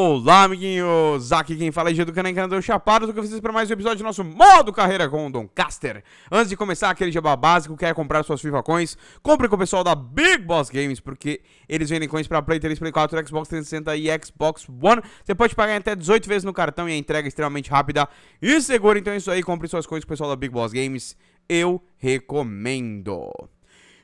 Olá, amiguinhos! Aqui quem fala é Gê do canal Encanador Chapado, do que vocês para mais um episódio do nosso modo carreira com o Doncaster. Antes de começar aquele jabá básico, quer comprar suas FIFA Coins? Compre com o pessoal da Big Boss Games, porque eles vendem coins para Play 3, Play 4, Xbox 360 e Xbox One. Você pode pagar até 18 vezes no cartão e a entrega é extremamente rápida e segura. Então é isso aí, compre suas coins com o pessoal da Big Boss Games. Eu recomendo.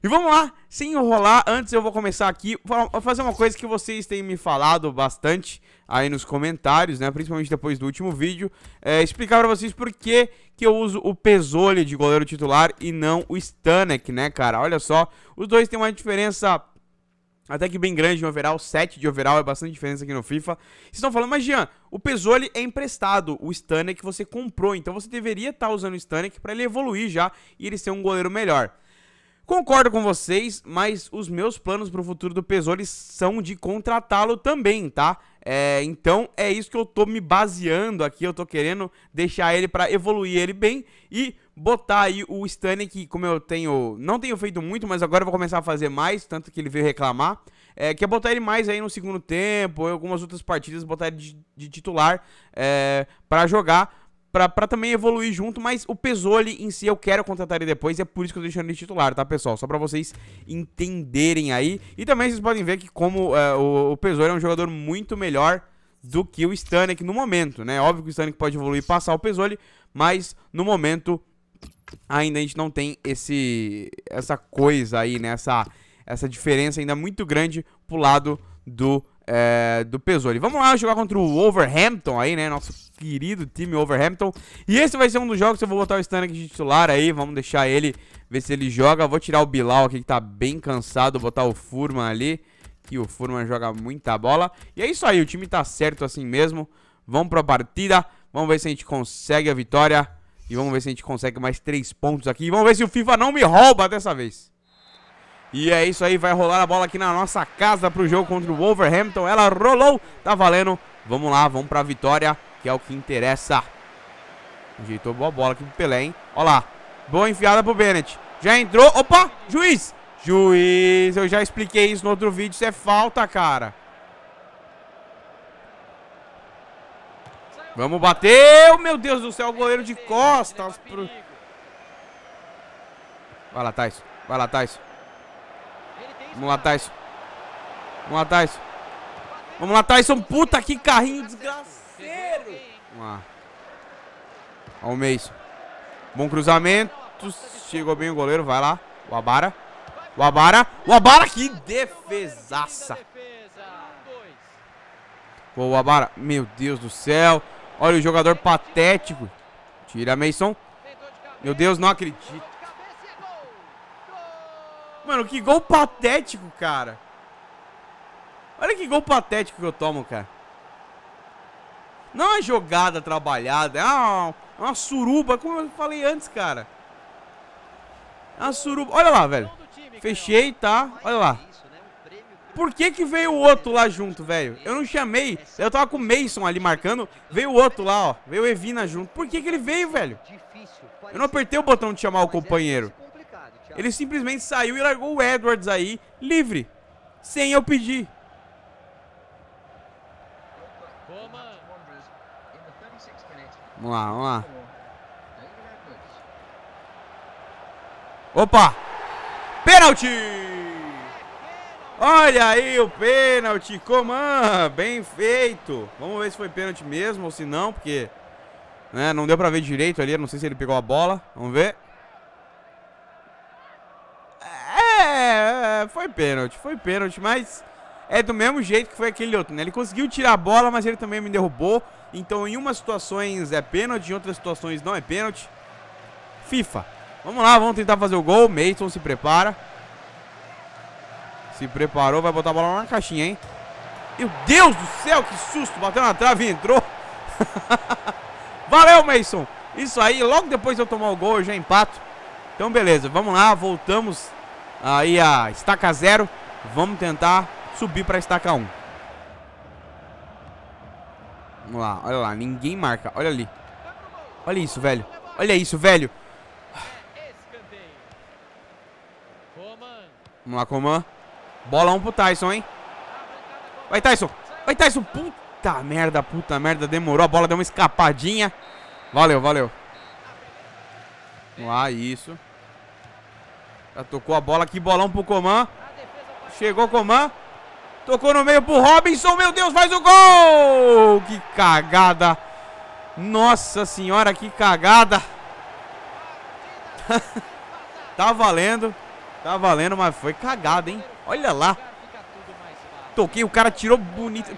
E vamos lá, sem enrolar, antes eu vou começar aqui, vou fazer uma coisa que vocês têm me falado bastante aí nos comentários, né, principalmente depois do último vídeo, é, explicar pra vocês por que que eu uso o Pesoli de goleiro titular e não o Stanek, né, cara, olha só, os dois têm uma diferença até que bem grande no overall, 7 de overall, é bastante diferença aqui no FIFA. Vocês estão falando, mas Jean, o Pesoli é emprestado, o Stanek você comprou, então você deveria estar tá usando o Stanek para ele evoluir já e ele ser um goleiro melhor. Concordo com vocês, mas os meus planos para o futuro do Pesoli são de contratá-lo também, tá? É, então é isso que eu tô me baseando aqui, eu tô querendo deixar ele para evoluir ele bem e botar aí o Stanley que como eu tenho, não tenho feito muito, mas agora eu vou começar a fazer mais, tanto que ele veio reclamar, é, que é botar ele mais aí no segundo tempo, em algumas outras partidas, botar ele de, de titular é, para jogar, pra, pra também evoluir junto, mas o Pesoli em si eu quero contratar ele depois, e é por isso que eu tô deixando ele titular, tá, pessoal? Só pra vocês entenderem aí. E também vocês podem ver que como é, o, o Pesoli é um jogador muito melhor do que o Stanek no momento, né? Óbvio que o Stanek pode evoluir e passar o Pesoli, mas no momento ainda a gente não tem esse essa coisa aí, né? Essa, essa diferença ainda muito grande pro lado do é, do Pesoli. Vamos lá jogar contra o Overhampton aí, né? Nosso querido time Overhampton. E esse vai ser um dos jogos que eu vou botar o Stan aqui de titular aí. Vamos deixar ele ver se ele joga. Vou tirar o Bilal aqui que tá bem cansado. Botar o Furman ali. Que o Furman joga muita bola. E é isso aí, o time tá certo assim mesmo. Vamos pra partida. Vamos ver se a gente consegue a vitória. E vamos ver se a gente consegue mais três pontos aqui. E vamos ver se o FIFA não me rouba dessa vez. E é isso aí, vai rolar a bola aqui na nossa casa pro jogo contra o Wolverhampton. Ela rolou, tá valendo. Vamos lá, vamos pra vitória, que é o que interessa. Ajeitou boa bola aqui pro Pelé, hein? Olha lá, boa enfiada pro Bennett. Já entrou, opa, juiz! Juiz, eu já expliquei isso no outro vídeo, isso é falta, cara. Vamos bater, oh, meu Deus do céu, o goleiro de costas. Pro... Vai lá, Tyson, vai lá, Tyson. Vamos lá, Tyson. Vamos lá, Tyson. Vamos lá, Tyson. Puta que carrinho desgraceiro. Vamos lá. Olha o Mason. Bom cruzamento. Chegou bem o goleiro. Vai lá. O Abara. O Abara. O Abara. Que defesaça. Boa, o Abara. Meu Deus do céu. Olha o jogador patético. Tira, Mason. Meu Deus, não acredito. Mano, que gol patético, cara. Olha que gol patético que eu tomo, cara. Não é uma jogada trabalhada, é uma, é uma suruba, como eu falei antes, cara. É uma suruba. Olha lá, velho. Fechei, tá? Olha lá. Por que que veio o outro lá junto, velho? Eu não chamei. Eu tava com o Mason ali marcando. Veio o outro lá, ó. Veio o Evina junto. Por que que ele veio, velho? Eu não apertei o botão de chamar o companheiro. Ele simplesmente saiu e largou o Edwards aí, livre, sem eu pedir. Vamos lá, vamos lá. Opa! Pênalti! Olha aí o pênalti, Coman, bem feito. Vamos ver se foi pênalti mesmo ou se não, porque né, não deu pra ver direito ali, não sei se ele pegou a bola. Vamos ver. pênalti. Foi pênalti, mas é do mesmo jeito que foi aquele outro, né? Ele conseguiu tirar a bola, mas ele também me derrubou. Então, em umas situações é pênalti, em outras situações não é pênalti. FIFA. Vamos lá, vamos tentar fazer o gol. Mason se prepara. Se preparou, vai botar a bola na caixinha, hein? Meu Deus do céu, que susto! Bateu na trave e entrou. Valeu, Mason! Isso aí, logo depois de eu tomar o gol, eu já empato. Então, beleza, vamos lá, voltamos Aí a estaca zero, Vamos tentar subir para estaca 1. Um. Vamos lá, olha lá. Ninguém marca. Olha ali. Olha isso, velho. Olha isso, velho. Vamos lá, Coman. Bola 1 um pro Tyson, hein? Vai, Tyson. Vai, Tyson. Puta merda, puta merda. Demorou. A bola deu uma escapadinha. Valeu, valeu. Vamos lá, isso. Já ah, tocou a bola, que bolão pro Coman. Chegou Coman. Tocou no meio pro Robinson, meu Deus, faz o gol! Que cagada! Nossa senhora, que cagada! tá valendo, tá valendo, mas foi cagada, hein? Olha lá! Toquei, o cara tirou bonito.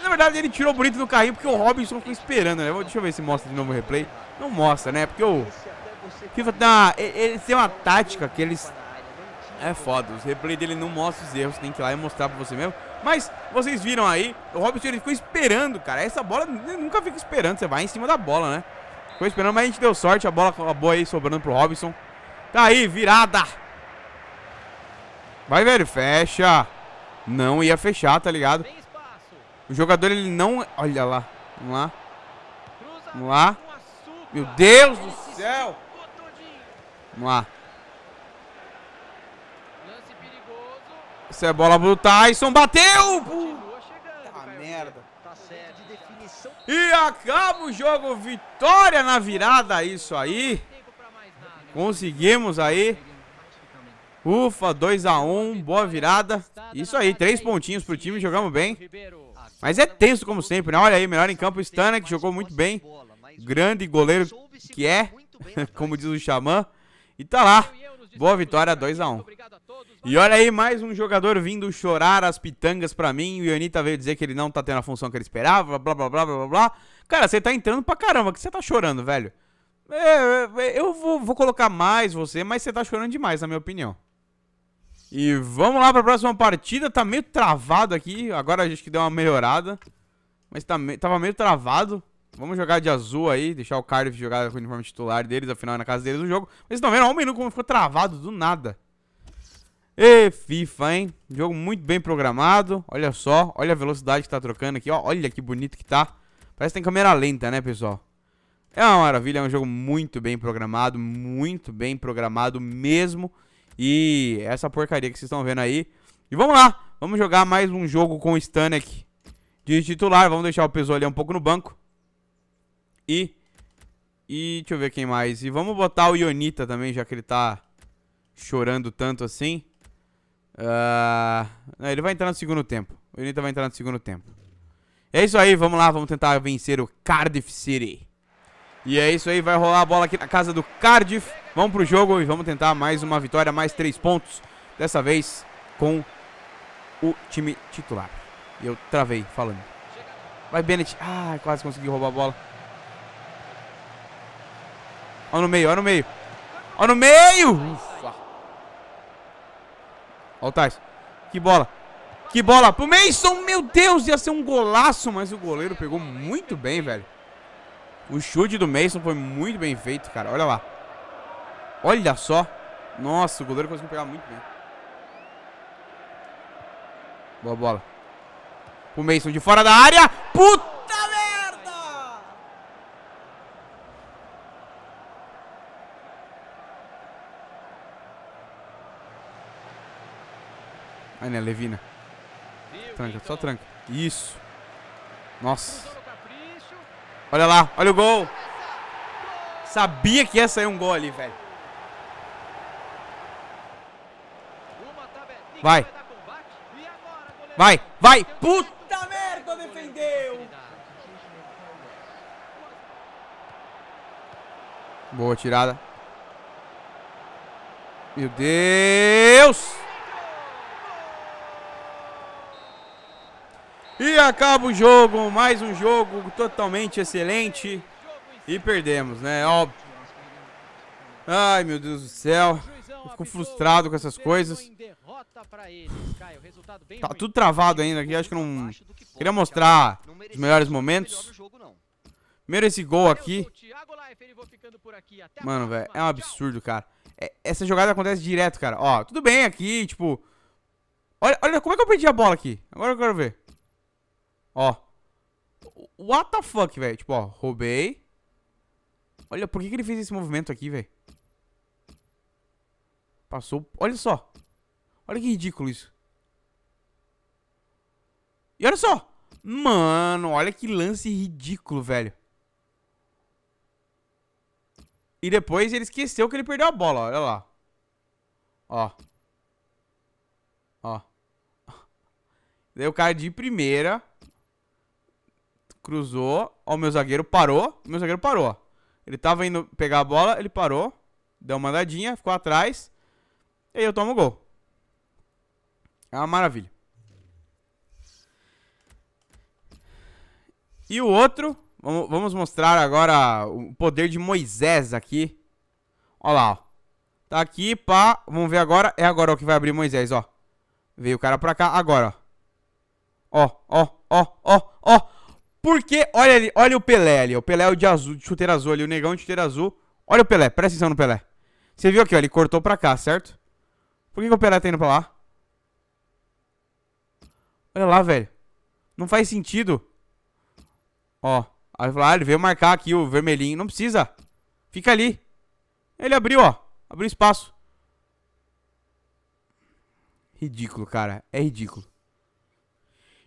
Na verdade, ele tirou bonito do carrinho porque o Robinson ficou esperando, né? Deixa eu ver se mostra de novo o replay. Não mostra, né? Porque o. Eu... FIFA tem uma, ele tem uma tática que eles... É foda, os replay dele não mostra os erros, tem que ir lá e mostrar pra você mesmo. Mas, vocês viram aí, o Robson ele ficou esperando, cara. Essa bola, nunca fica esperando, você vai em cima da bola, né? Ficou esperando, mas a gente deu sorte, a bola acabou aí sobrando pro Robson. Tá aí, virada! Vai, velho, fecha! Não ia fechar, tá ligado? O jogador, ele não... Olha lá, vamos lá. Vamos lá. Meu Deus do céu! Vamos lá. Lance perigoso. Isso é bola pro Tyson. Bateu! chegando, ah, merda. Tá certo. De E acaba o jogo. Vitória na virada. Isso aí. Conseguimos aí. Ufa, 2x1, um, boa virada. Isso aí, três pontinhos pro time, jogamos bem. Mas é tenso como sempre, né? Olha aí, melhor em campo o Stanek, jogou muito bem. Grande goleiro que é, como diz o Xamã. E tá lá. Boa vitória, 2x1. Um. E olha aí, mais um jogador vindo chorar as pitangas pra mim. O Ionita veio dizer que ele não tá tendo a função que ele esperava, blá, blá, blá, blá, blá, blá. Cara, você tá entrando pra caramba, que você tá chorando, velho. É, é, é, eu vou, vou colocar mais você, mas você tá chorando demais, na minha opinião. E vamos lá pra próxima partida. Tá meio travado aqui. Agora a gente que deu uma melhorada. Mas tá, me... tava meio travado. Vamos jogar de azul aí, deixar o Cardiff jogar com o uniforme titular deles, afinal é na casa deles o jogo. Mas estão vendo, olha o menu como ficou travado do nada. E FIFA, hein? Jogo muito bem programado. Olha só, olha a velocidade que tá trocando aqui, ó. Olha que bonito que tá. Parece que tem câmera lenta, né, pessoal? É uma maravilha, é um jogo muito bem programado, muito bem programado mesmo. E essa porcaria que vocês estão vendo aí. E vamos lá, vamos jogar mais um jogo com o Stanek de titular. Vamos deixar o ali um pouco no banco. E... E deixa eu ver quem mais. E vamos botar o Ionita também, já que ele tá chorando tanto assim. Uh... ele vai entrar no segundo tempo. O Ionita vai entrar no segundo tempo. É isso aí, vamos lá, vamos tentar vencer o Cardiff City. E é isso aí, vai rolar a bola aqui na casa do Cardiff. Vamos pro jogo e vamos tentar mais uma vitória, mais três pontos. Dessa vez com o time titular. E eu travei falando. Vai, Bennett. Ah, quase consegui roubar a bola. Ó no meio, ó no meio. Ó no meio! Ufa. Ó o Tais. Que bola. Que bola pro Mason. Meu Deus, ia ser um golaço, mas o goleiro pegou muito bem, velho. O chute do Mason foi muito bem feito, cara. Olha lá. Olha só. Nossa, o goleiro conseguiu pegar muito bem. Boa bola. Pro Mason de fora da área. Puta! né, Levina. Tranca, só tranca. Isso. Nossa. Olha lá, olha o gol. Sabia que ia sair um gol ali, velho. Vai. Vai, vai. Puta merda, defendeu. Boa tirada. Meu Deus. E acaba o jogo, mais um jogo totalmente excelente. E perdemos, né? Óbvio. Ai, meu Deus do céu. Eu fico frustrado com essas coisas. Tá tudo travado ainda aqui, acho que não... Queria mostrar os melhores momentos. Primeiro esse gol aqui. Mano, velho, é um absurdo, cara. É, essa jogada acontece direto, cara. Ó, tudo bem aqui, tipo... Olha, olha como é que eu perdi a bola aqui. Agora eu quero ver. Ó. What the fuck, velho? Tipo, ó, roubei. Olha, por que, que ele fez esse movimento aqui, velho? Passou... Olha só. Olha que ridículo isso. E olha só. Mano, olha que lance ridículo, velho. E depois ele esqueceu que ele perdeu a bola, olha lá. Ó. Ó. Daí o cara de primeira cruzou, ó, o meu zagueiro parou, o meu zagueiro parou. Ele tava indo pegar a bola, ele parou, deu uma andadinha, ficou atrás, e aí eu tomo o gol. É uma maravilha. E o outro, vamos, mostrar agora o poder de Moisés aqui. Olha lá, ó. Tá aqui, pá. Vamos ver agora. É agora o que vai abrir Moisés, ó. Veio o cara pra cá agora, ó. Ó, ó, ó, ó, ó. Porque, olha ali, olha o Pelé ali. O Pelé é o de azul, de chuteira azul ali. O negão de chuteira azul. Olha o Pelé, presta atenção no Pelé. Você viu aqui, ó, ele cortou pra cá, certo? Por que, que o Pelé tá indo pra lá? Olha lá, velho. Não faz sentido. Ó. Aí falou, ah, ele veio marcar aqui o vermelhinho. Não precisa. Fica ali. Ele abriu, ó. Abriu espaço. Ridículo, cara. É ridículo.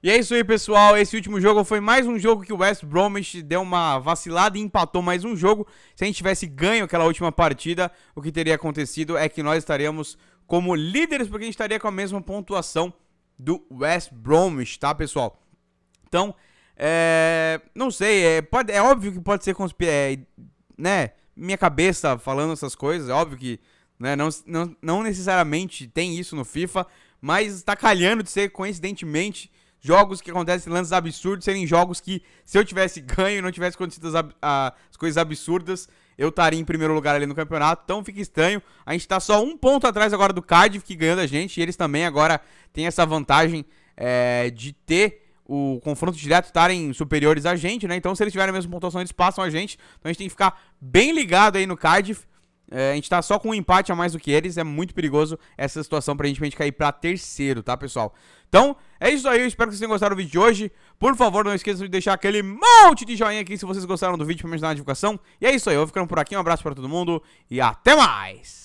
E é isso aí, pessoal. Esse último jogo foi mais um jogo que o West Bromwich deu uma vacilada e empatou mais um jogo. Se a gente tivesse ganho aquela última partida, o que teria acontecido é que nós estaríamos como líderes, porque a gente estaria com a mesma pontuação do West Bromwich, tá, pessoal? Então, é... não sei, é, pode... é óbvio que pode ser conspi... É... né? Minha cabeça falando essas coisas, é óbvio que né? não, não, não necessariamente tem isso no FIFA, mas está calhando de ser coincidentemente jogos que acontecem lances absurdos serem jogos que, se eu tivesse ganho e não tivesse acontecido as, as coisas absurdas, eu estaria em primeiro lugar ali no campeonato, então fica estranho. A gente tá só um ponto atrás agora do Cardiff, que ganhou da gente, e eles também agora têm essa vantagem é, de ter o confronto direto estarem superiores a gente, né? Então, se eles tiverem a mesma pontuação, eles passam a gente. Então, a gente tem que ficar bem ligado aí no Cardiff. É, a gente tá só com um empate a mais do que eles. É muito perigoso essa situação pra gente, pra gente cair pra terceiro, tá, pessoal? Então, é isso aí, eu espero que vocês tenham gostado do vídeo de hoje. Por favor, não esqueçam de deixar aquele monte de joinha aqui se vocês gostaram do vídeo para me ajudar na divulgação. E é isso aí, eu vou ficando por aqui, um abraço para todo mundo e até mais!